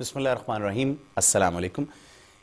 बसमीम अल्लाम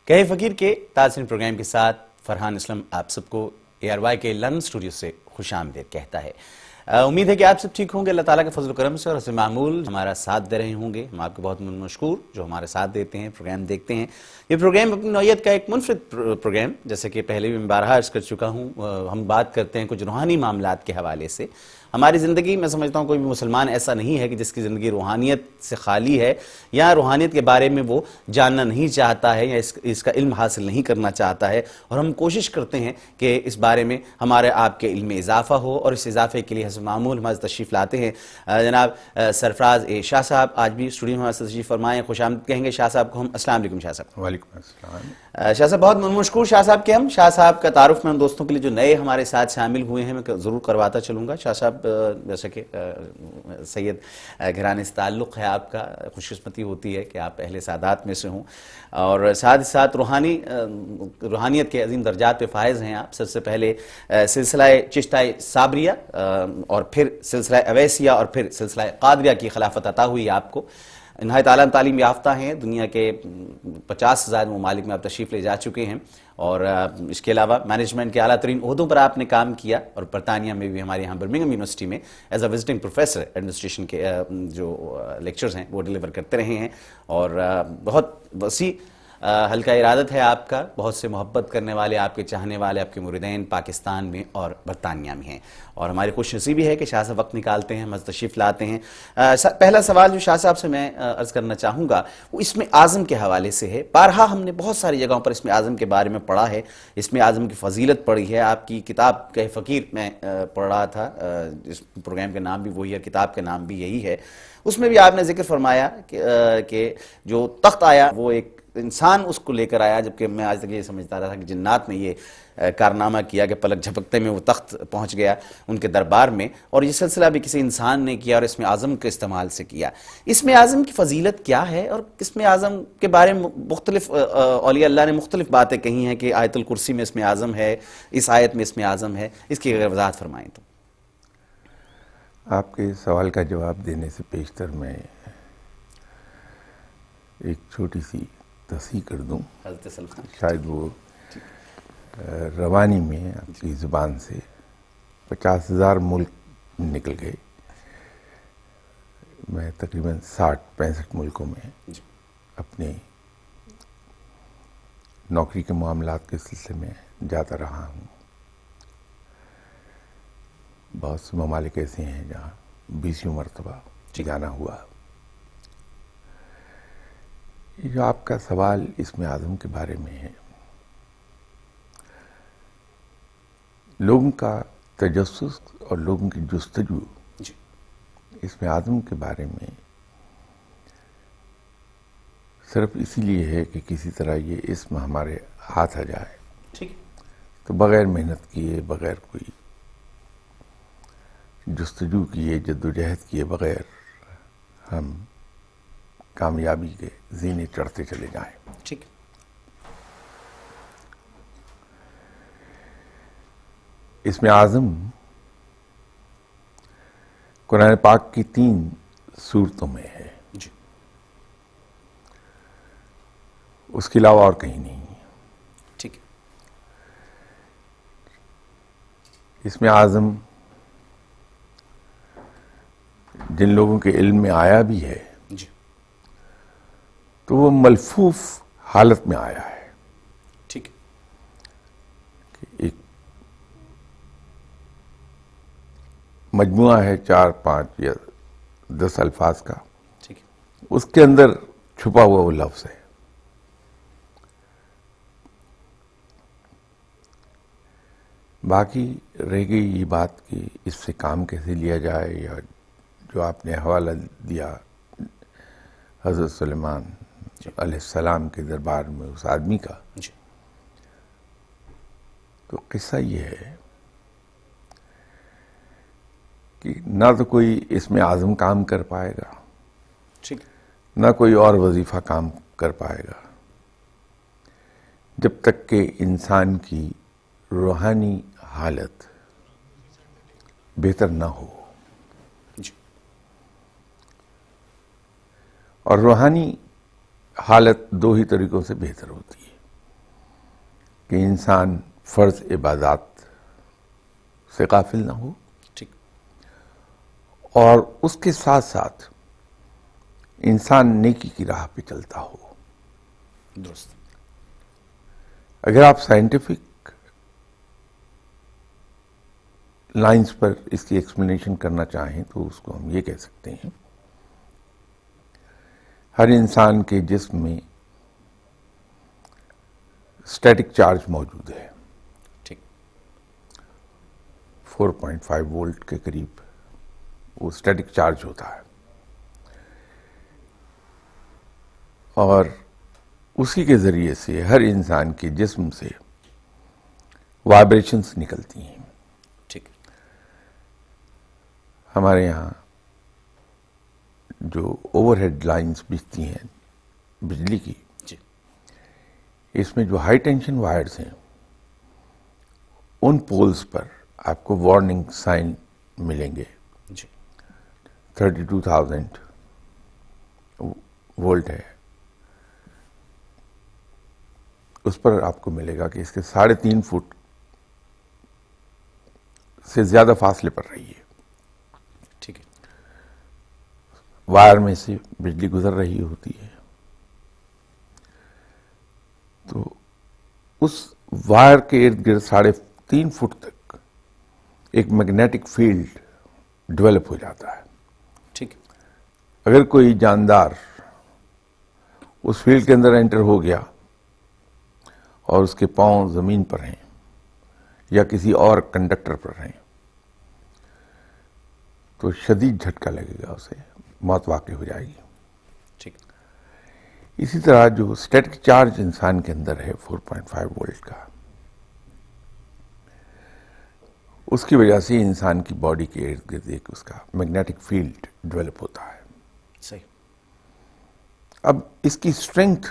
कहे फ़कीर के ताजन प्रोग्राम के साथ फ़रहान इस्लम आप सबको ए आर वाई के लंदन स्टूडियो से खुश आमदेद कहता है उम्मीद है कि आप सब ठीक होंगे अल्लाह ताला के फजल करम से और हसन मामूल हमारा साथ दे रहे होंगे हम आपके बहुत मशहूर जो हमारे साथ देते हैं प्रोग्राम देखते हैं ये प्रोग्राम अपनी नौीयत का एक मुनफरद प्रोग्राम जैसे कि पहले भी मैं बारहा अर्ज कर चुका हूँ हम बात करते हैं कुछ रूहानी मामला के हवाले से हमारी ज़िंदगी मैं समझता हूँ कोई भी मुसलमान ऐसा नहीं है कि जिसकी ज़िंदगी रूहानियत से खाली है या रूहानियत के बारे में वो जानना नहीं चाहता है या इस, इसका इल्म हासिल नहीं करना चाहता है और हम कोशिश करते हैं कि इस बारे में हमारे आपके इल्म में इजाफा हो और इस इजाफे के लिए हम मामूल हमारे तशरीफ़ लाते हैं जनाब सरफराज ए शाह साहब आज भी स्टूडियो में हमारे तशरीफ़ फरमाएँ खुश आमद कहेंगे शाह साहब को हम असलम शाह साहब शाह साहब बहुत मशहूर शाह साहब के हम शाह साहब का तारफ़ में हम दोस्तों के लिए जो नए हमारे साथ शामिल हुए हैं मैं ज़रूर करवाता चलूँगा शाह साहब कि सैयद घरान से ताल्लुक़ है आपका खुशकस्मती होती है कि आप अहले सादात में से हों और साथ ही साथ रूहानी रूहानियत के अजीम दर्जात पे फायज़ हैं आप सबसे पहले सिलसिला चिश्ताए साबरिया और फिर सिलसिला अवैसिया और फिर सिलसिला कादरिया की खिलाफत अता हुई आपको नहायत आलम तालीम याफ्ता हैं दुनिया के पचास हज़ार ममालिक में आप तशरीफ़ ले जा चुके हैं और इसके अलावा मैनेजमेंट के अला तरीन उहदों पर आपने काम किया और बरतानिया में भी हमारे यहाँ बर्मिंगम यूनिवर्सिटी में as a visiting professor administration के जो लेक्चर्स हैं वो डिलीवर करते रहे हैं और बहुत वसी हल्का इरादत है आपका बहुत से मोहब्बत करने वाले आपके चाहने वाले आपके मुरदैन पाकिस्तान में और बरतानिया में हैं और हमारी खुश नसीबी है कि शाह साहब वक्त निकालते हैं मस्तशीफ लाते हैं आ, पहला सवाल जो शाह साहब से मैं अर्ज़ करना चाहूँगा वो इसमें आज़म के हवाले से है बारहा हमने बहुत सारी जगहों पर इसमें आज़म के बारे में पढ़ा है इसमें आज़म की फजीलत पढ़ी है आपकी किताब कह फ़कीर मैं पढ़ रहा था इस प्रोग्राम का नाम भी वही है किताब का नाम भी यही है उसमें भी आपने जिक्र फरमाया कि जो तख्त आया वो एक इंसान उसको लेकर आया जबकि मैं आज तक ये समझता रहा था कि जन्नात ने ये कारनामा किया कि पलक झपकते में वो तख्त पहुंच गया उनके दरबार में और ये सिलसिला भी किसी इंसान ने किया और इसमें आज़म के इस्तेमाल से किया इसमें आज़म की फजीलत क्या है और इसमें आज़म के बारे में मुख्तलिफ अली अल्लाह ने मुख्तलिफ बातें कही हैं कि आयतुल कुर्सी में इसमें आज़म है इस आयत में इसमें आज़म है इसकी अगर वजाहत फरमाएं तो आपके सवाल का जवाब देने से पेशतर मैं एक छोटी सी तसी कर दूँ शायद वो रवानी में आपकी ज़ुबान से पचास हज़ार मुल्क निकल गए मैं तकरीबन साठ पैंसठ मुल्कों में अपने नौकरी के मामला के सिलसिले में जाता रहा हूँ बहुत से ममालिक ऐसे हैं जहाँ बीसवीं मरतबा जाना हुआ जो आपका सवाल इसमें आजम के बारे में है लोगों का तजस और लोगों की जस्तजू इसमें आजम के बारे में सिर्फ इसीलिए है कि किसी तरह ये इसम हमारे हाथ आ जाए ठीक तो बग़ैर मेहनत किए बग़ैर कोई जस्तजू किए जद्दोजहद किए बग़ैर हम कामयाबी के जीने चढ़ते चले जाएं ठीक इसमें आजम कुरान पाक की तीन सूरतों में है जी उसके अलावा और कहीं नहीं ठीक इसमें आजम जिन लोगों के इल्म में आया भी है तो वो मलफूफ हालत में आया है ठीक एक मजमु है चार पांच या दस अल्फाज का ठीक उसके अंदर छुपा हुआ वो लफ्ज़ है बाकी रह गई ये बात कि इससे काम कैसे लिया जाए या जो आपने हवाला दिया हज़रत सलेमान सलाम के दरबार में उस आदमी का जी तो किस्सा ये है कि ना तो कोई इसमें आज़म काम कर पाएगा ठीक ना कोई और वजीफ़ा काम कर पाएगा जब तक के इंसान की रूहानी हालत बेहतर ना हो और रूहानी हालत दो ही तरीक़ों से बेहतर होती है कि इंसान फ़र्ज़ इबादत से काफिल ना हो ठीक और उसके साथ साथ इंसान नेकी की राह पे चलता हो दोस्त अगर आप साइंटिफिक लाइंस पर इसकी एक्सप्लेनेशन करना चाहें तो उसको हम ये कह सकते हैं हर इंसान के जिस्म में स्टैटिक चार्ज मौजूद है ठीक 4.5 वोल्ट के करीब वो स्टैटिक चार्ज होता है और उसी के ज़रिए से हर इंसान के जिस्म से वाइब्रेशंस निकलती हैं ठीक हमारे यहाँ जो ओवरहेड लाइंस बिजती हैं बिजली की इसमें जो हाई टेंशन वायर्स हैं उन पोल्स पर आपको वार्निंग साइन मिलेंगे थर्टी टू थाउजेंड वोल्ट है उस पर आपको मिलेगा कि इसके साढ़े तीन फुट से ज़्यादा फासले पर रहिए वायर में से बिजली गुजर रही होती है तो उस वायर के इर्द गिर्द साढ़े तीन फुट तक एक मैग्नेटिक फील्ड डेवलप हो जाता है ठीक अगर कोई जानदार उस फील्ड के अंदर एंटर हो गया और उसके पांव ज़मीन पर हैं या किसी और कंडक्टर पर हैं तो शदीद झटका लगेगा उसे मौत वाकई हो जाएगी ठीक इसी तरह जो स्टेटिक चार्ज इंसान के अंदर है 4.5 वोल्ट का उसकी वजह से इंसान की बॉडी के इर्द गिर्द एक उसका मैग्नेटिक फील्ड डेवलप होता है सही अब इसकी स्ट्रेंथ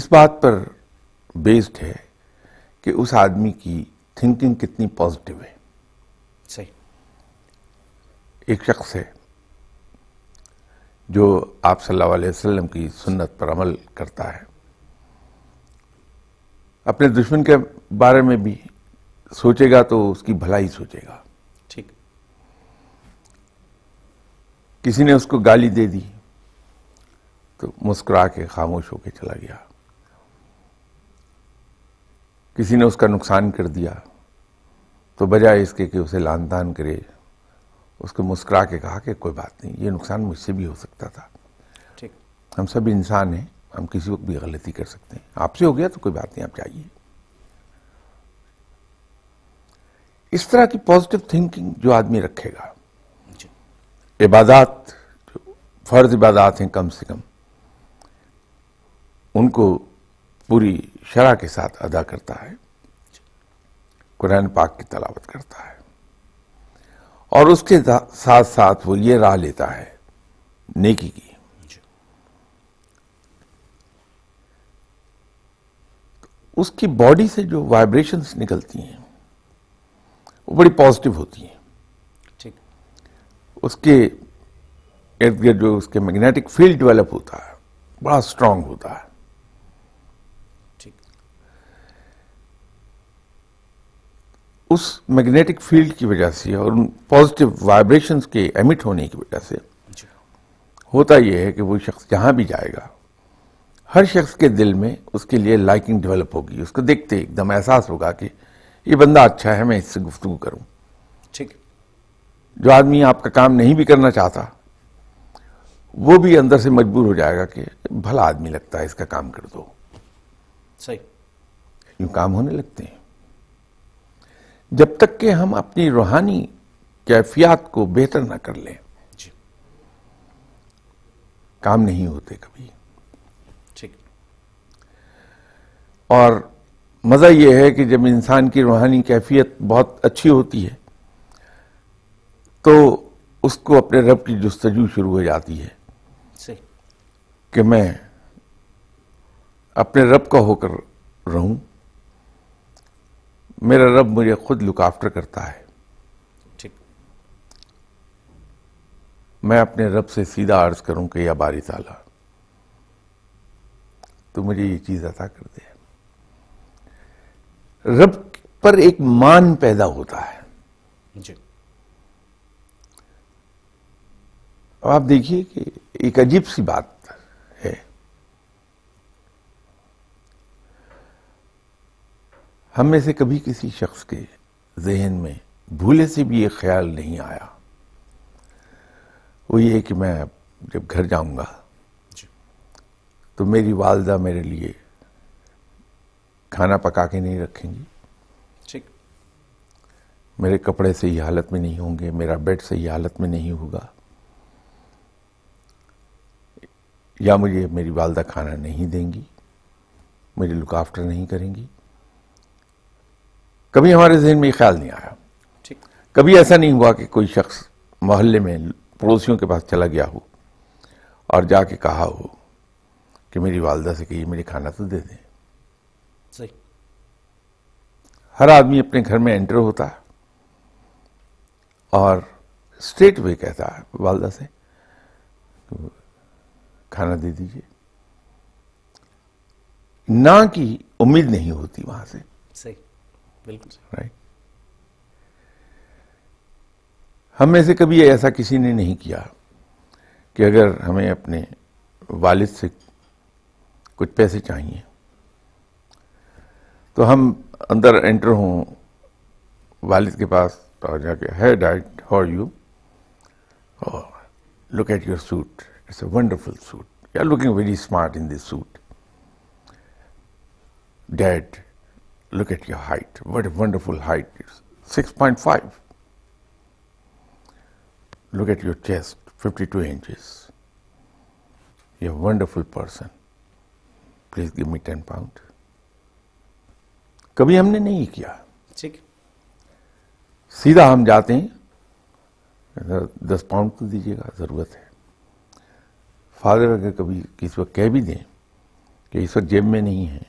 इस बात पर बेस्ड है कि उस आदमी की थिंकिंग कितनी पॉजिटिव है एक शख्स है जो आप सल्लल्लाहु अलैहि वसल्लम की सुन्नत पर अमल करता है अपने दुश्मन के बारे में भी सोचेगा तो उसकी भलाई सोचेगा ठीक किसी ने उसको गाली दे दी तो मुस्कुरा के खामोश होके चला गया किसी ने उसका नुकसान कर दिया तो बजाय इसके कि उसे लान तान करे उसको मुस्कुरा के कहा कि कोई बात नहीं ये नुकसान मुझसे भी हो सकता था ठीक हम सब इंसान हैं हम किसी वक्त भी गलती कर सकते हैं आपसे हो गया तो कोई बात नहीं आप जाइए इस तरह की पॉजिटिव थिंकिंग जो आदमी रखेगा इबादत फर्ज इबादत हैं कम से कम उनको पूरी शरा के साथ अदा करता है कुरान पाक की तलावत करता है और उसके साथ साथ वो ये राह लेता है नेकी की उसकी बॉडी से जो वाइब्रेशंस निकलती हैं वो बड़ी पॉजिटिव होती हैं ठीक उसके इर्द गिर्द जो उसके मैग्नेटिक फील्ड डेवलप होता है बड़ा स्ट्रांग होता है उस मैग्नेटिक फील्ड की वजह से और उन पॉजिटिव वाइब्रेशंस के एमिट होने की वजह से होता यह है कि वो शख्स जहाँ भी जाएगा हर शख्स के दिल में उसके लिए लाइकिंग डेवलप होगी उसको देखते एकदम एहसास होगा कि ये बंदा अच्छा है मैं इससे गुफ्तु करूँ ठीक जो आदमी आपका काम नहीं भी करना चाहता वो भी अंदर से मजबूर हो जाएगा कि भला आदमी लगता है इसका काम कर दो सही यूँ काम होने लगते हैं जब तक कि हम अपनी रूहानी कैफियत को बेहतर ना कर लें जी काम नहीं होते कभी ठीक और मज़ा यह है कि जब इंसान की रूहानी कैफियत बहुत अच्छी होती है तो उसको अपने रब की जस्तजू शुरू हो जाती है सही कि मैं अपने रब का होकर रहूं मेरा रब मुझे खुद लुकाफ्टर करता है ठीक मैं अपने रब से सीधा अर्ज करूं कि या बारी ताला तो मुझे ये चीज अदा कर दे रब पर एक मान पैदा होता है जी अब आप देखिए कि एक अजीब सी बात हम में से कभी किसी शख्स के जहन में भूले से भी ये ख्याल नहीं आया वो ये कि मैं जब घर जाऊंगा तो मेरी वालदा मेरे लिए खाना पका के नहीं रखेंगी ठीक मेरे कपड़े सही हालत में नहीं होंगे मेरा बेड सही हालत में नहीं होगा या मुझे मेरी वालदा खाना नहीं देंगी मुझे लुक आफ्टर नहीं करेंगी कभी हमारे जहन में ये ख्याल नहीं आया कभी ऐसा नहीं हुआ कि कोई शख्स मोहल्ले में पड़ोसियों के पास चला गया हो और जाके कहा हो कि मेरी वालदा से कहिए मेरे खाना तो दे दें सही हर आदमी अपने घर में एंटर होता है और स्ट्रेट वे कहता है वालदा से खाना दे दीजिए ना की उम्मीद नहीं होती वहां से सही बिल्कुल राइट हम में से कभी ऐसा किसी ने नहीं किया कि अगर हमें अपने वालिद से कुछ पैसे चाहिए तो हम अंदर एंटर हों वालिद के पास तो और जाके है डाइट हॉर यू और look at your suit it's a wonderful suit you are looking very smart in this suit dad Look at your height. What a wonderful height. It's 6.5. Look at your chest, 52 inches. You're a wonderful person. Please give me 10 pound. कभी हमने नहीं किया ठीक सीधा हम जाते हैं दस पाउंड तो दीजिएगा ज़रूरत है फादर अगर कभी किसी वक्त कह भी दें कि इस वक्त जेब में नहीं है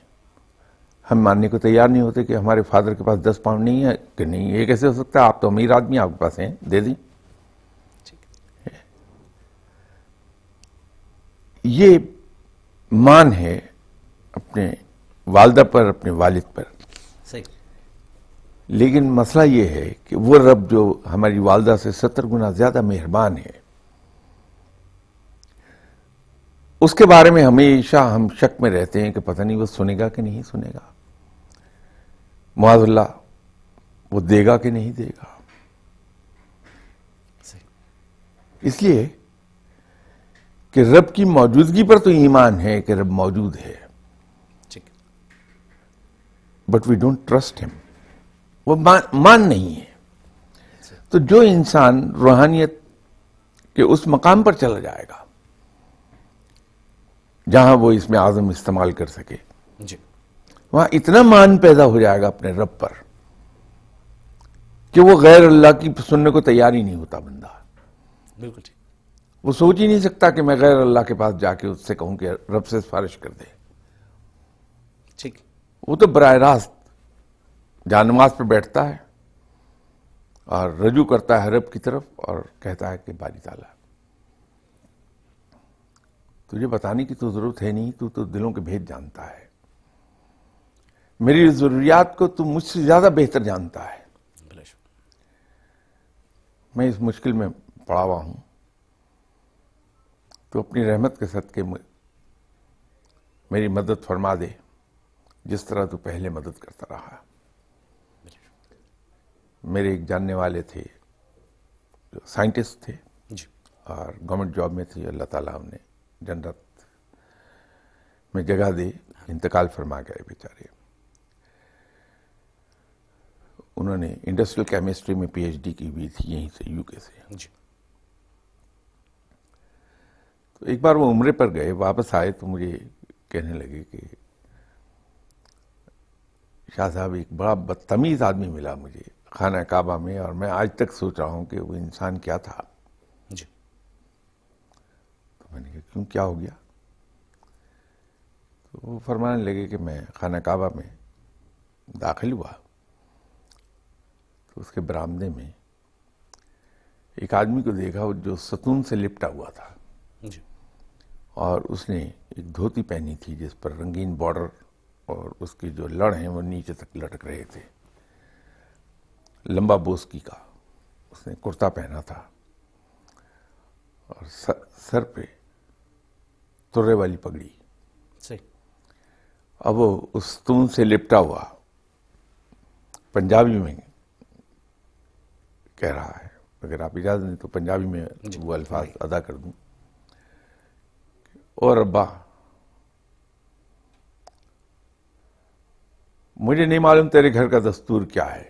हम मानने को तैयार नहीं होते कि हमारे फादर के पास दस पाउंड नहीं है कि नहीं ये कैसे हो सकता आप तो अमीर आदमी आपके पास हैं दे दें ये मान है अपने वालदा पर अपने वालिद पर सही लेकिन मसला ये है कि वो रब जो हमारी वालदा से सत्तर गुना ज़्यादा मेहरबान है उसके बारे में हमेशा हम शक में रहते हैं कि पता नहीं वो सुनेगा कि नहीं सुनेगा मुआजुल्ला वो देगा कि नहीं देगा इसलिए कि रब की मौजूदगी पर तो ईमान है कि रब मौजूद है but we don't trust him वो मान, मान नहीं है तो जो इंसान रूहानियत के उस मकाम पर चला जाएगा जहां वो इसमें आजम इस्तेमाल कर सके जी वहां इतना मान पैदा हो जाएगा अपने रब पर कि वो गैर अल्लाह की सुनने को तैयार ही नहीं होता बंदा बिल्कुल ठीक वो सोच ही नहीं सकता कि मैं गैर अल्लाह के पास जाके उससे कहूं कि रब से सिफारिश कर दे ठीक वो तो बर रास्त जानमाज पर बैठता है और रजू करता है रब की तरफ और कहता है कि बारी ताला तुझे बताने की तो ज़रूरत है नहीं तू तो दिलों के भेद जानता है मेरी ज़रूरियात को तुम मुझसे ज़्यादा बेहतर जानता है मैं इस मुश्किल में पड़ा हुआ हूँ तो अपनी रहमत के के मेरी मदद फरमा दे जिस तरह तू पहले मदद करता रहा मेरे एक जानने वाले थे जो साइंटिस्ट थे और गवर्नमेंट जॉब में थे अल्लाह ताला ने जन्नत में जगह दे हाँ। इंतकाल फरमा गए बेचारे उन्होंने इंडस्ट्रियल केमिस्ट्री में पीएचडी की हुई थी यहीं से यूके से जी तो एक बार वो उम्र पर गए वापस आए तो मुझे कहने लगे कि शाह साहब एक बड़ा बदतमीज़ आदमी मिला मुझे खाना काबा में और मैं आज तक सोच रहा हूँ कि वो इंसान क्या था जी तो मैंने कहा क्यों क्या हो गया तो वो फरमाने लगे कि मैं खाना काबा में दाखिल हुआ उसके बरामदे में एक आदमी को देखा जो सतून से लिपटा हुआ था जी। और उसने एक धोती पहनी थी जिस पर रंगीन बॉर्डर और उसके जो लड़ हैं वो नीचे तक लटक रहे थे लंबा बोस्की का उसने कुर्ता पहना था और सर पे तुर्रे वाली पगड़ी सही अब वो उस तून से लिपटा हुआ पंजाबी में कह रहा है अगर आप इजाज़त दें तो पंजाबी में वो अल्फाज अदा कर दूं और अब्बा मुझे नहीं मालूम तेरे घर का दस्तूर क्या है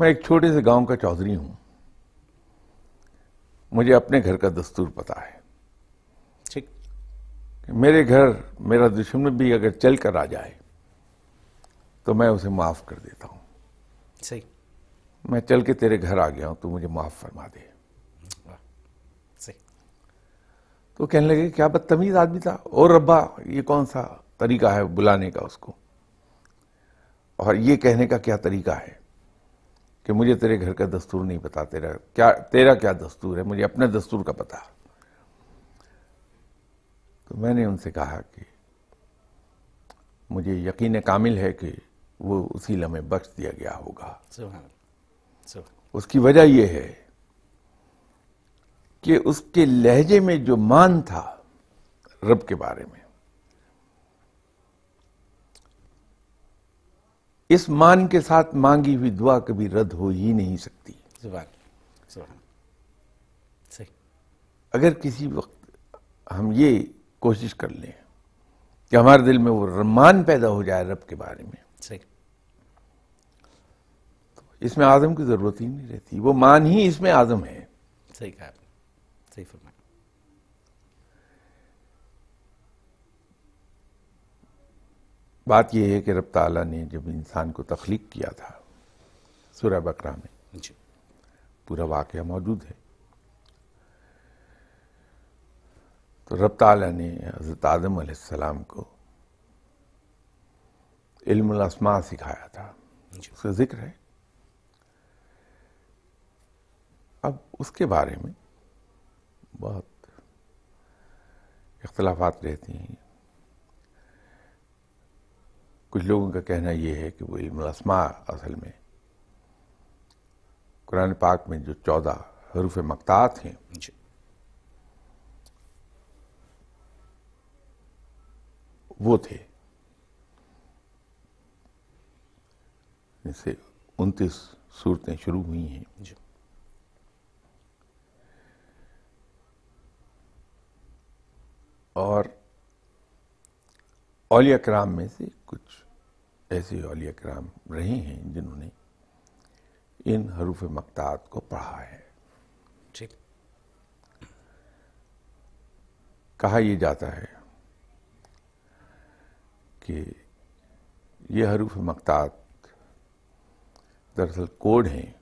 मैं एक छोटे से गांव का चौधरी हूं मुझे अपने घर का दस्तूर पता है ठीक मेरे घर मेरा दुश्मन भी अगर चल कर आ जाए तो मैं उसे माफ़ कर देता हूं सही मैं चल के तेरे घर आ गया हूं तू मुझे माफ़ फरमा दे सही तो कहने लगे क्या बदतमीज़ आदमी था और रब्बा ये कौन सा तरीका है बुलाने का उसको और ये कहने का क्या तरीका है कि मुझे तेरे घर का दस्तूर नहीं पता तेरा क्या तेरा क्या दस्तूर है मुझे अपने दस्तूर का पता तो मैंने उनसे कहा कि मुझे यकीन कामिल है कि वो उसी लम्हे बख्श दिया गया होगा उसकी वजह यह है कि उसके लहजे में जो मान था रब के बारे में इस मान के साथ मांगी हुई दुआ कभी रद्द हो ही नहीं सकती जुबान, अगर किसी वक्त हम ये कोशिश कर लें कि हमारे दिल में वो रमान पैदा हो जाए रब के बारे में इसमें आज़म की ज़रूरत ही नहीं रहती वो मान ही इसमें आज़म है सही कहा आपने सही फरमाया बात यह है कि रब ताला ने जब इंसान को तख्लीक किया था सुरह बकरा में पूरा वाक्य मौजूद है तो रब ताला ने हज़रत आदम आसमाम को इल्म सिखाया था उसका जिक्र है अब उसके बारे में बहुत इख्तलाफात रहती हैं कुछ लोगों का कहना यह है कि वो इल्मसमा असल में कुरान पाक में जो चौदह हरूफ मकतात हैं वो थे जैसे उनतीस सूरतें शुरू हुई हैं और औलिया कराम में से कुछ ऐसे औलिया कराम रहे हैं जिन्होंने इन हरूफ मकतात को पढ़ा है ठीक कहा यह जाता है कि ये हरूफ मकतात दरअसल कोड हैं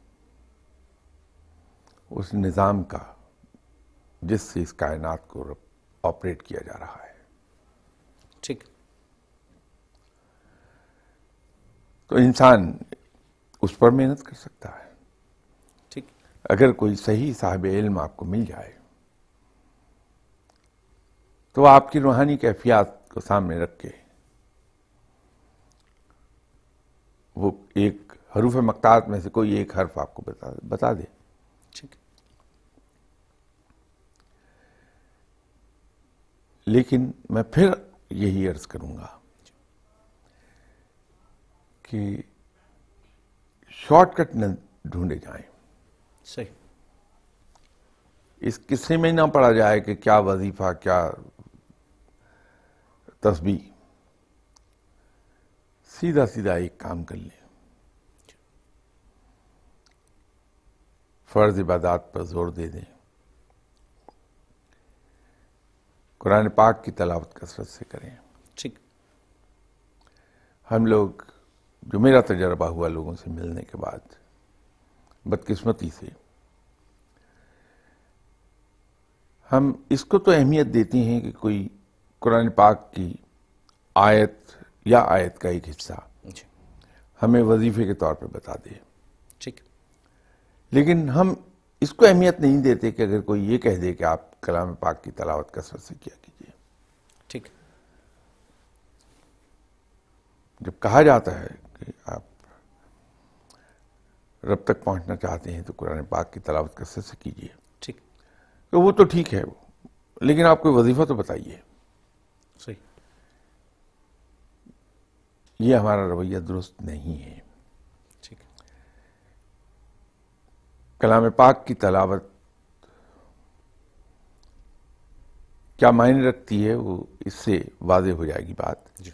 उस निज़ाम का जिससे इस कायनात को रब ऑपरेट किया जा रहा है ठीक तो इंसान उस पर मेहनत कर सकता है ठीक अगर कोई सही साहब इल्म आपको मिल जाए तो आपकी रूहानी कैफियात को सामने रख के वो एक हरूफ मकतात में से कोई एक हर्फ आपको बता बता दे ठीक लेकिन मैं फिर यही अर्ज करूंगा कि शॉर्टकट न ढूंढे जाए सही इस किस्से में ना पड़ा जाए कि क्या वजीफा क्या तस्बी सीधा सीधा एक काम कर लें फर्ज इबादात पर जोर दे दें कुरान पाक की तलावत कसरत से करें ठीक हम लोग जो मेरा तजर्बा हुआ लोगों से मिलने के बाद बदकिस्मती से हम इसको तो अहमियत देते हैं कि कोई कुरान पाक की आयत या आयत का एक हिस्सा हमें वजीफे के तौर पे बता दे ठीक लेकिन हम इसको अहमियत नहीं देते कि अगर कोई ये कह दे कि आप कलाम पाक की तलावत कसरत से किया कीजिए ठीक जब कहा जाता है कि आप रब तक पहुंचना चाहते हैं तो कुरान पाक की तलावत कसरत से कीजिए ठीक तो वो तो ठीक है वो लेकिन आपको वजीफ़ा तो बताइए सही ये हमारा रवैया दुरुस्त नहीं है ठीक कलाम पाक की तलावत क्या मायने रखती है वो इससे वाज हो जाएगी बात जी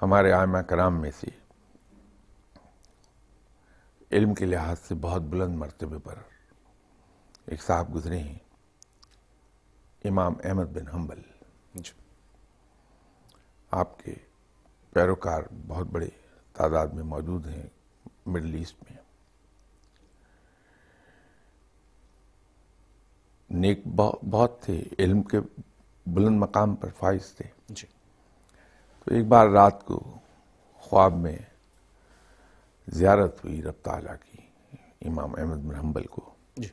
हमारे आयमा कराम में से इल्म के लिहाज से बहुत बुलंद मरतबे पर एक साहब गुजरे हैं इमाम अहमद बिन हम्बल आपके पैरोकार बहुत बड़े तादाद में मौजूद हैं मिडल ईस्ट में नेक बहुत थे इल्म के बुलंद मकाम पर फाइज थे जी तो एक बार रात को ख्वाब में ज़्यारत हुई रब ताला की इमाम अहमद बिन हम्बल को जी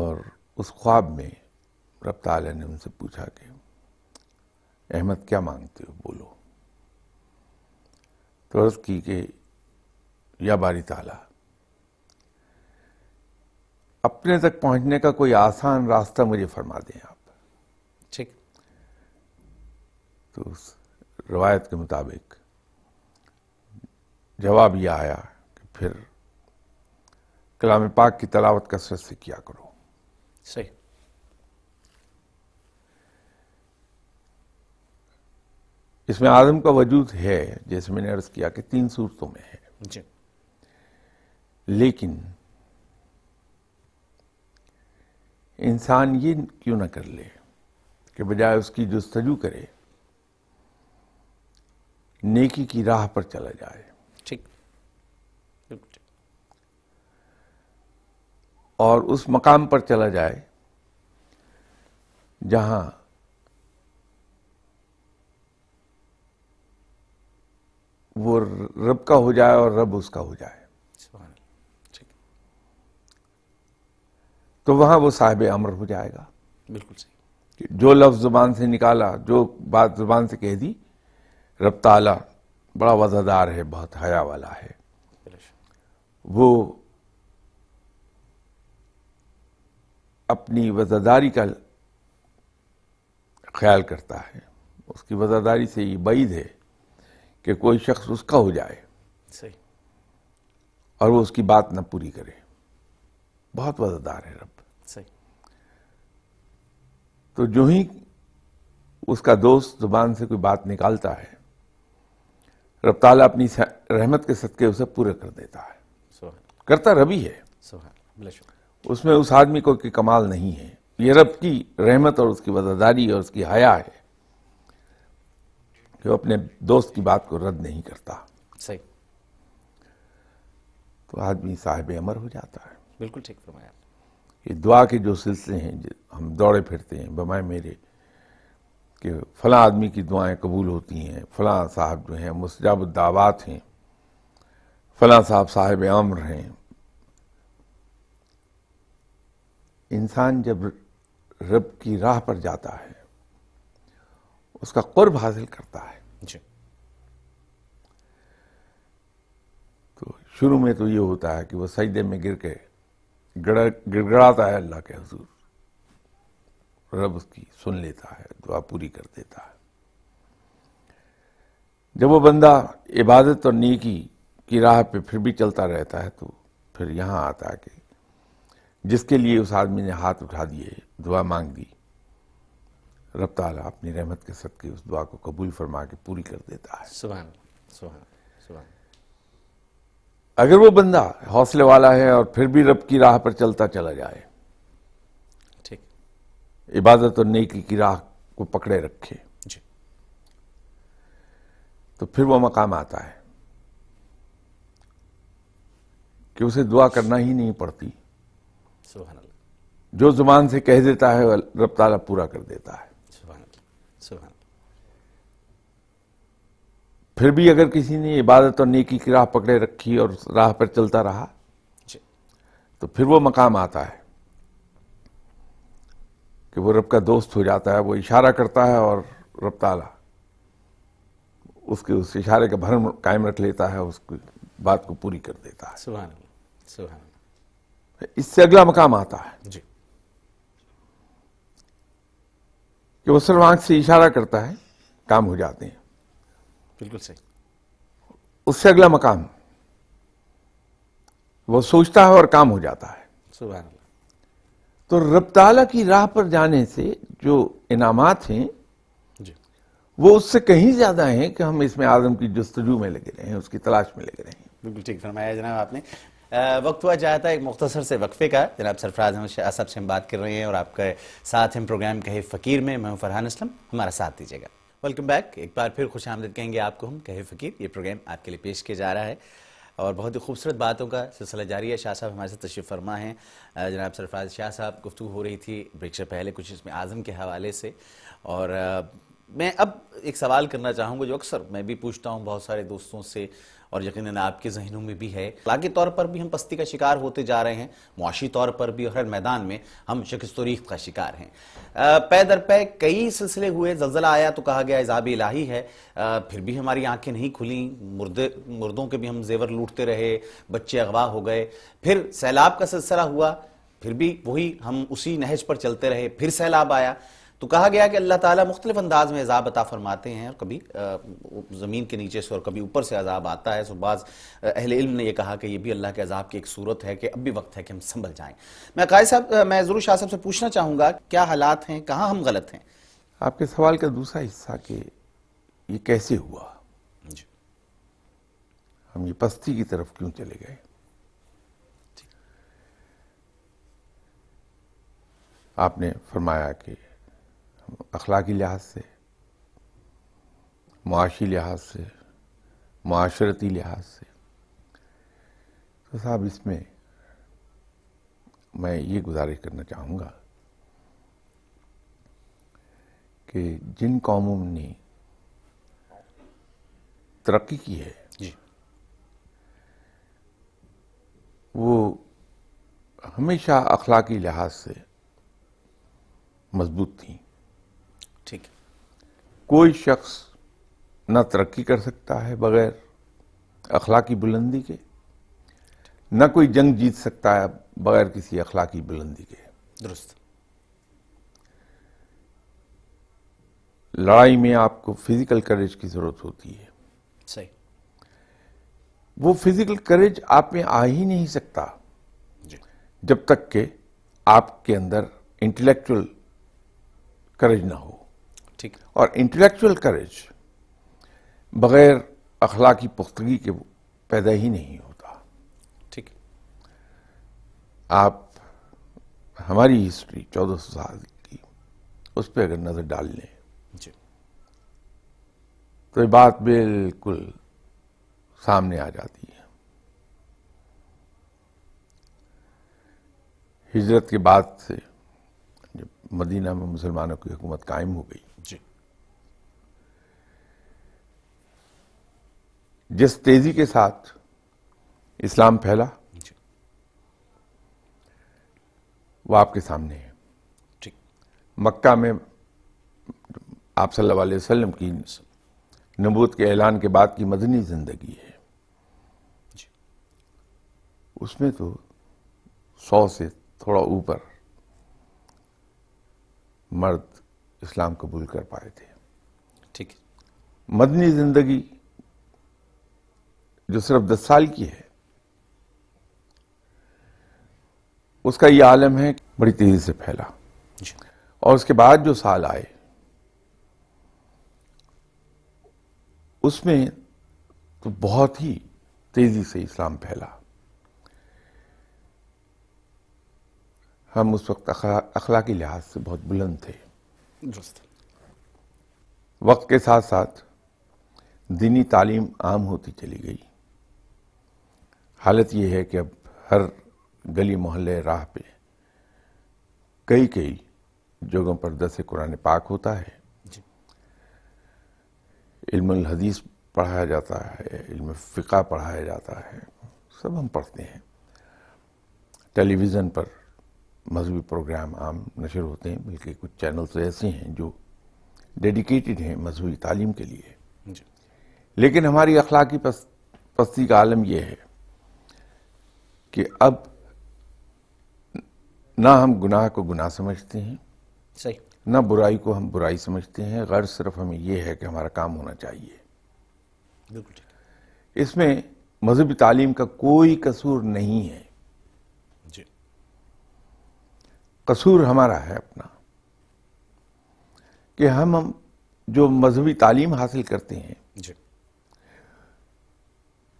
और उस ख्वाब में रब ताला ने उनसे पूछा कि अहमद क्या मांगते हो बोलो तो अर्ज़ की कि या बारी ताला अपने तक पहुंचने का कोई आसान रास्ता मुझे फरमा दें आप ठीक तो उस रवायत के मुताबिक जवाब यह आया कि फिर कलाम पाक की तलावत कसरत से किया करो सही इसमें आदम का वजूद है जैसे मैंने अर्ज किया कि तीन सूरतों में है जी लेकिन इंसान ये क्यों ना कर ले कि बजाय उसकी जो सजू करे नेकी की राह पर चला जाए ठीक और उस मकाम पर चला जाए जहां वो रब का हो जाए और रब उसका हो जाए तो वहाँ वो साहिब अमर हो जाएगा बिल्कुल सही जो लफ्ज़ ज़ुबान से निकाला जो बात ज़ुबान से कह दी रब ताला बड़ा वज़ादार है बहुत हया वाला है वो अपनी वज़ादारी का ख्याल करता है उसकी वज़ादारी से ये बैद है कि कोई शख्स उसका हो जाए सही और वो उसकी बात ना पूरी करे बहुत वज़ादार है रब तो जो ही उसका दोस्त जुबान से कोई बात निकालता है रब अपनी रहमत के सदके उसे पूरे कर देता है करता रबी है उसमें उस आदमी को कि कमाल नहीं है ये रब की रहमत और उसकी वजादारी और उसकी हया है कि वो अपने दोस्त की बात को रद्द नहीं करता सही तो आदमी साहिब अमर हो जाता है बिल्कुल ठीक फरमाया ये दुआ के जो सिलसिले हैं हम दौड़े फिरते हैं बमाए मेरे कि फला आदमी की दुआएं कबूल होती हैं फला साहब जो हैं मुस्तजाब हैं फला साहब साहिब आम्र हैं इंसान जब रब की राह पर जाता है उसका कुर्ब हासिल करता है जी तो शुरू में तो ये होता है कि वो सजदे में गिर के गिड़गड़ाता है अल्लाह के हजूर रब उसकी सुन लेता है दुआ पूरी कर देता है जब वो बंदा इबादत और नेकी की राह पे फिर भी चलता रहता है तो फिर यहाँ आता है कि जिसके लिए उस आदमी ने हाथ उठा दिए दुआ मांग दी रब ताला अपनी रहमत के सदके उस दुआ को कबूल फरमा के पूरी कर देता है सुबह सुबह सुबह अगर वो बंदा हौसले वाला है और फिर भी रब की राह पर चलता चला जाए ठीक इबादत और नेकी की राह को पकड़े रखे जी तो फिर वो मकाम आता है कि उसे दुआ करना ही नहीं पड़ती जो जुबान से कह देता है रब ताला पूरा कर देता है सुभान फिर भी अगर किसी ने इबादत और नेकी की राह पकड़े रखी और राह पर चलता रहा तो फिर वो मकाम आता है कि वो रब का दोस्त हो जाता है वो इशारा करता है और रब ताला उसके उस इशारे का भरम कायम रख लेता है उसकी बात को पूरी कर देता है सुभान सुभान इससे अगला मकाम आता है जी कि वो सर्वांग आंख से इशारा करता है काम हो जाते हैं बिल्कुल सही उससे अगला मकाम वो सोचता है और काम हो जाता है सुबह तो रबताला की राह पर जाने से जो इनामात हैं वो उससे कहीं ज्यादा हैं कि हम इसमें आजम की जस्तजू में लगे रहे हैं उसकी तलाश में लगे रहे हैं बिल्कुल ठीक फरमाया जनाब आपने आ, वक्त हुआ जाता है एक मुख्तसर से वक्फे का जनाब सरफराज हम असब से हम बात कर रहे हैं और आपके साथ हम प्रोग्राम कहे फ़कीर में मैं फरहान असलम हमारा साथ दीजिएगा वेलकम बैक एक बार फिर खुश आमदद कहेंगे आपको हम कहे फ़कीर ये प्रोग्राम आपके लिए पेश किया जा रहा है और बहुत ही खूबसूरत बातों का सिलसिला जारी है शाह साहब हमारे साथ तशरीफ़ फरमा हैं जनाब सरफराज शाह साहब गुफ्तु हो रही थी ब्रेक से पहले कुछ इसमें आज़म के हवाले से और मैं अब एक सवाल करना चाहूँगा जो अक्सर मैं भी पूछता हूँ बहुत सारे दोस्तों से और यकीन आपके जहनों में भी है लागे तौर पर भी हम पस्ती का शिकार होते जा रहे हैं मुआशी तौर पर भी हर मैदान में हम शिकस्त का शिकार हैं पै दर पै कई सिलसिले हुए जल्जला आया तो कहा गया इजाब इलाही है आ, फिर भी हमारी आंखें नहीं खुली मुर्दे मुर्दों के भी हम जेवर लूटते रहे बच्चे अगवा हो गए फिर सैलाब का सिलसिला हुआ फिर भी वही हम उसी नहज पर चलते रहे फिर सैलाब आया तो कहा गया कि अल्लाह ताला मुख्तलिफ अंदाज में अजाब अता फरमाते हैं और कभी ज़मीन के नीचे से और कभी ऊपर से अजाब आता है सो बाज़ अहल इल्म ने यह कहा कि यह भी अल्लाह के अजाब की एक सूरत है कि अब भी वक्त है कि हम संभल जाएं मैं कायद साहब मैं ज़रूर शाह साहब से पूछना चाहूंगा क्या हालात हैं कहाँ हम गलत हैं आपके सवाल का दूसरा हिस्सा कि ये कैसे हुआ हम ये पस्ती की तरफ क्यों चले गए आपने फरमाया कि अखलाकी लिहाज से माशी लिहाज से माशरती लिहाज से तो साहब इसमें मैं ये गुजारिश करना चाहूँगा कि जिन कौमों ने तरक्की की है जी। वो हमेशा अखलाकी लिहाज से मजबूत थी कोई शख्स ना तरक्की कर सकता है बग़ैर अखलाकी बुलंदी के ना कोई जंग जीत सकता है बग़ैर किसी अखलाकी बुलंदी के दुरुस्त लड़ाई में आपको फिज़िकल करेज की ज़रूरत होती है सही वो फिज़िकल करेज आप में आ ही नहीं सकता जब तक के आपके अंदर इंटेलेक्चुअल करेज ना हो ठीक और इंटेलेक्चुअल करेज बग़ैर की पुख्तगी के पैदा ही नहीं होता ठीक आप हमारी हिस्ट्री चौदह सौ साल की उस पर अगर नज़र डाल लें जी तो ये बात बिल्कुल सामने आ जाती है हिजरत के बाद से जब मदीना में मुसलमानों की हुकूमत कायम हो गई जिस तेजी के साथ इस्लाम फैला वो आपके सामने है ठीक मक्का में आप सल्लल्लाहु अलैहि वसल्लम की नबूत के ऐलान के बाद की मदनी ज़िंदगी है उसमें तो सौ से थोड़ा ऊपर मर्द इस्लाम कबूल कर पाए थे ठीक मदनी ज़िंदगी जो सिर्फ दस साल की है उसका यह आलम है बड़ी तेजी से फैला और उसके बाद जो साल आए उसमें तो बहुत ही तेजी से इस्लाम फैला हम उस वक्त अखला के लिहाज से बहुत बुलंद थे वक्त के साथ साथ दीनी तालीम आम होती चली गई हालत ये है कि अब हर गली मोहल्ले राह पे कई कई जगहों पर दस कुरान पाक होता है इल्म हदीस पढ़ाया जाता है इल्म फ़िका पढ़ाया जाता है सब हम पढ़ते हैं टेलीविज़न पर मजहबी प्रोग्राम आम नशर होते हैं बल्कि कुछ चैनल्स ऐसे हैं जो डेडिकेटेड हैं मजहबी तालीम के लिए लेकिन हमारी अखलाकी पस्ती का आलम यह है कि अब ना हम गुनाह को गुनाह समझते हैं सही ना बुराई को हम बुराई समझते हैं गर्ज सिर्फ हमें यह है कि हमारा काम होना चाहिए बिल्कुल इसमें मजहबी तालीम का कोई कसूर नहीं है जी कसूर हमारा है अपना कि हम हम जो मजहबी तालीम हासिल करते हैं जी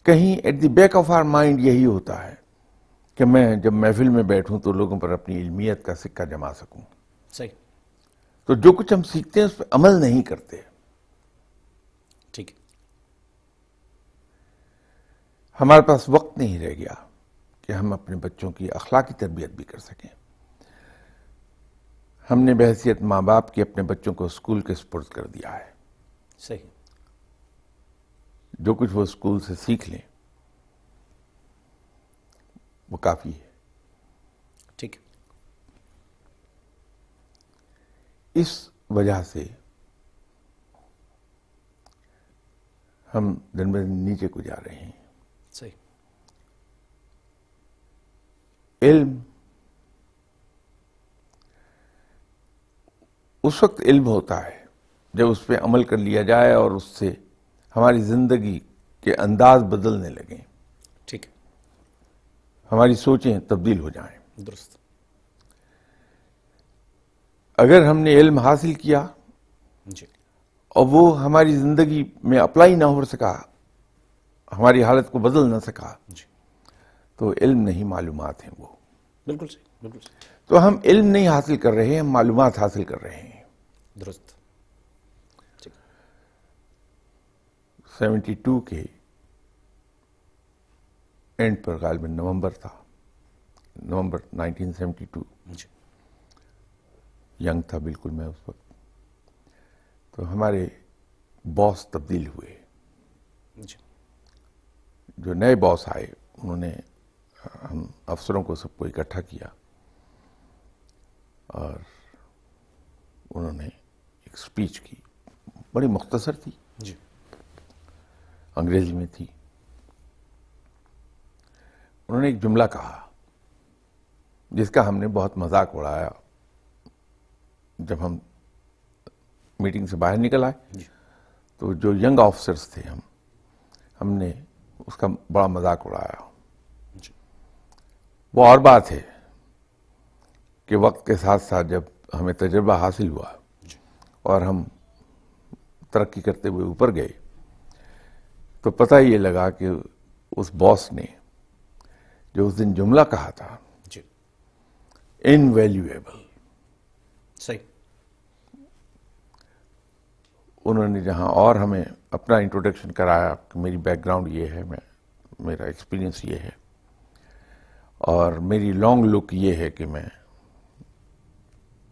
कहीं at the back of our mind यही होता है कि मैं जब महफिल में बैठूं तो लोगों पर अपनी इल्मियत का सिक्का जमा सकूं सही तो जो कुछ हम सीखते हैं उस पर अमल नहीं करते ठीक हमारे पास वक्त नहीं रह गया कि हम अपने बच्चों की अखलाकी तरबियत भी कर सकें हमने बहसीत माँ बाप के अपने बच्चों को स्कूल के स्पुर्द कर दिया है सही जो कुछ वो स्कूल से सीख लें वो काफ़ी है ठीक इस वजह से हम दिन ब दिन नीचे को जा रहे हैं सही इल्म उस वक्त इल्म होता है जब उस पर अमल कर लिया जाए और उससे हमारी ज़िंदगी के अंदाज बदलने लगें हमारी सोचें तब्दील हो जाएं दुरुस्त अगर हमने इल्म हासिल किया जी और वो हमारी ज़िंदगी में अप्लाई ना हो सका हमारी हालत को बदल ना सका जी तो इल्म नहीं मालूम हैं वो बिल्कुल सही बिल्कुल सही तो हम इल्म नहीं हासिल कर रहे हैं हम मालूम हासिल कर रहे हैं दुरुस्त सेवेंटी टू के एंड पर में नवंबर था नवंबर 1972 यंग था बिल्कुल मैं उस वक्त तो हमारे बॉस तब्दील हुए जो नए बॉस आए उन्होंने हम अफसरों को सबको इकट्ठा किया और उन्होंने एक स्पीच की बड़ी मुख्तसर थी जी अंग्रेजी में थी उन्होंने एक जुमला कहा जिसका हमने बहुत मजाक उड़ाया जब हम मीटिंग से बाहर निकल आए तो जो यंग ऑफिसर्स थे हम हमने उसका बड़ा मजाक उड़ाया वो और बात है कि वक्त के साथ साथ जब हमें तजर्बा हासिल हुआ और हम तरक्की करते हुए ऊपर गए तो पता ही ये लगा कि उस बॉस ने जो उस दिन जुमला कहा था जी इनवैल्यूएबल सही उन्होंने जहां और हमें अपना इंट्रोडक्शन कराया कि मेरी बैकग्राउंड ये है मैं मेरा एक्सपीरियंस ये है और मेरी लॉन्ग लुक ये है कि मैं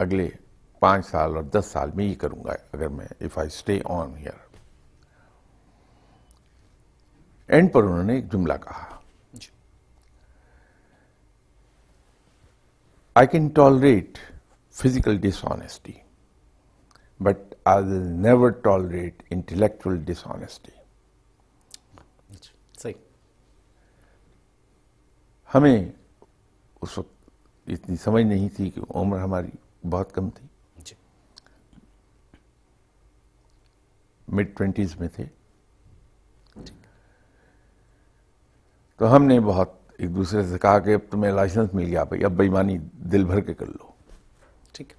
अगले पाँच साल और दस साल में ये करूँगा अगर मैं if I stay on here and पर उन्होंने एक जुमला कहा I can tolerate physical dishonesty, but I will never tolerate intellectual dishonesty. सही हमें उस वक्त इतनी समझ नहीं थी कि उम्र हमारी बहुत कम थी मिड ट्वेंटीज़ में थे तो हमने बहुत एक दूसरे से कहा कि अब तुम्हें लाइसेंस मिल गया भाई अब बेईमानी दिल भर के कर लो ठीक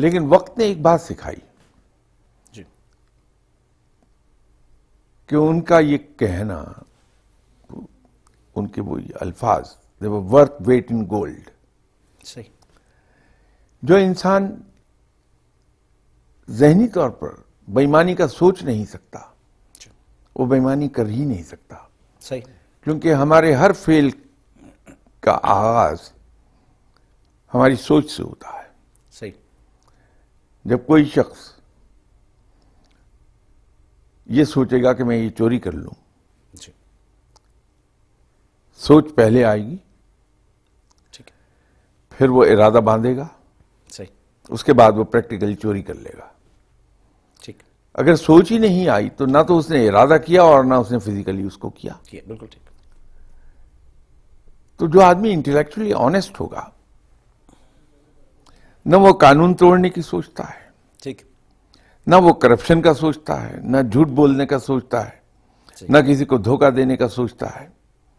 लेकिन वक्त ने एक बात सिखाई जी कि उनका ये कहना उनके वो अल्फाज दे वो वर्थ वेट इन गोल्ड सही जो इंसान जहनी तौर पर बेईमानी का सोच नहीं सकता वो बेईमानी कर ही नहीं सकता सही क्योंकि हमारे हर फेल का आगाज हमारी सोच से होता है सही जब कोई शख्स ये सोचेगा कि मैं ये चोरी कर लूं जी। सोच पहले आएगी ठीक फिर वो इरादा बांधेगा सही उसके बाद वो प्रैक्टिकली चोरी कर लेगा ठीक अगर सोच ही नहीं आई तो ना तो उसने इरादा किया और ना उसने फिजिकली उसको किया किया बिल्कुल ठीक तो जो आदमी इंटेलेक्चुअली ऑनेस्ट होगा न वो कानून तोड़ने की सोचता है ठीक न वो करप्शन का सोचता है न झूठ बोलने का सोचता है न किसी को धोखा देने का सोचता है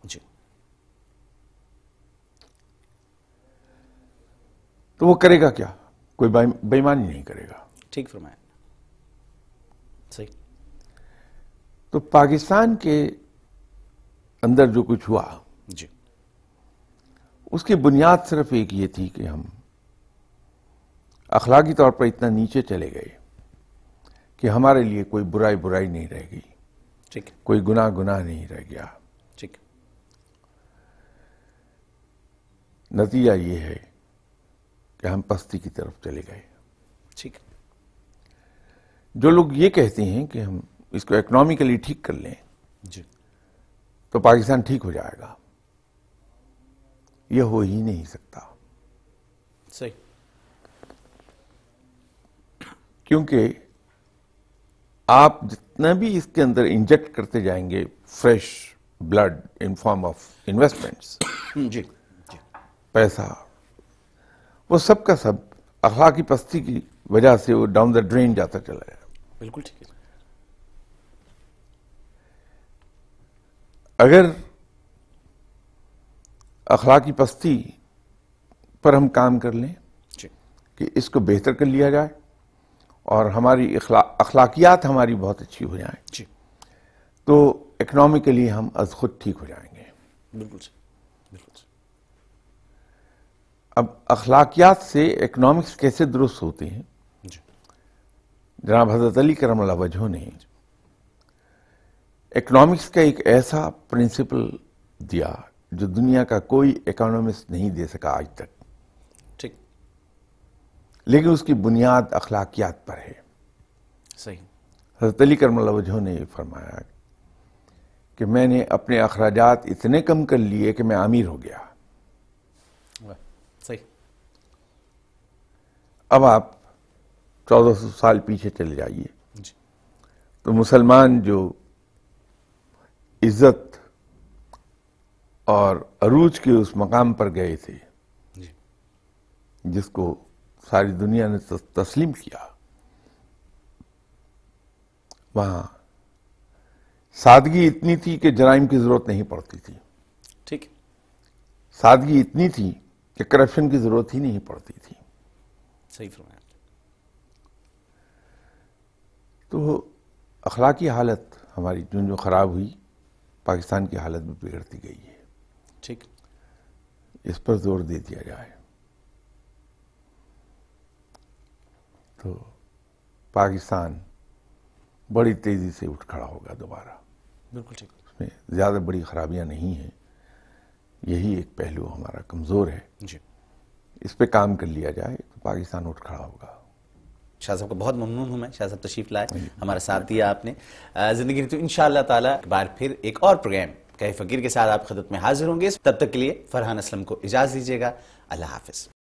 जी तो वो करेगा क्या कोई बेईमानी नहीं करेगा ठीक फरमाया सही तो पाकिस्तान के अंदर जो कुछ हुआ जी उसकी बुनियाद सिर्फ एक ये थी कि हम अखलाकी तौर पर इतना नीचे चले गए कि हमारे लिए कोई बुराई बुराई नहीं रह गई ठीक कोई गुनाह गुनाह नहीं रह गया ठीक नतीजा ये है कि हम पस्ती की तरफ चले गए ठीक जो लोग ये कहते हैं कि हम इसको इकोनॉमिकली ठीक कर लें जी तो पाकिस्तान ठीक हो जाएगा यह हो ही नहीं सकता सही क्योंकि आप जितना भी इसके अंदर इंजेक्ट करते जाएंगे fresh blood in form of investments जी, पैसा वो सब का सब की पस्ती की वजह से वो डाउन द ड्रेन जाता चला जाएगा बिल्कुल ठीक है अगर अखलाक की पस्ती पर हम काम कर लें कि इसको बेहतर कर लिया जाए और हमारी अखला अखलाकियात हमारी बहुत अच्छी हो जाए जी तो इकनॉमिकली हम अज खुद ठीक हो जाएंगे बिल्कुल सर बिल्कुल अब अखलाकियात से इकनॉमिक्स कैसे दुरुस्त होते हैं जनाब हजरत अली करम वजह ने इकनॉमिक्स का एक ऐसा प्रिंसिपल दिया जो दुनिया का कोई इकोनॉमिस्ट नहीं दे सका आज तक ठीक लेकिन उसकी बुनियाद अखलाकियात पर है सही हजरत अली करमल वजह ने फरमाया कि मैंने अपने अखराज इतने कम कर लिए कि मैं आमिर हो गया सही अब आप चौदह सौ साल पीछे चले जाइए तो मुसलमान जो इज्जत और अरूज के उस मकाम पर गए थे जिसको सारी दुनिया ने तस्लीम किया वहाँ सादगी इतनी थी कि जराइम की ज़रूरत नहीं पड़ती थी ठीक सादगी इतनी थी कि करप्शन की ज़रूरत ही नहीं पड़ती थी सही फरमाया तो अखलाकी हालत हमारी जो जो ख़राब हुई पाकिस्तान की हालत भी बिगड़ती गई है ठीक इस पर जोर दे दिया जाए तो पाकिस्तान बड़ी तेज़ी से उठ खड़ा होगा दोबारा बिल्कुल ठीक उसमें ज़्यादा बड़ी खराबियां नहीं है यही एक पहलू हमारा कमज़ोर है जी इस पे काम कर लिया जाए तो पाकिस्तान उठ खड़ा होगा शाह साहब का बहुत ममनून हूँ मैं शाह साहब लाए हमारा साथ दिया आपने ज़िंदगी तो इन ताला एक बार फिर एक और प्रोग्राम कई फकीर के साथ आप खदत में हाजिर होंगे तब तक के लिए फरहान असलम को इजाज़ दीजिएगा अल्लाह हाफिज़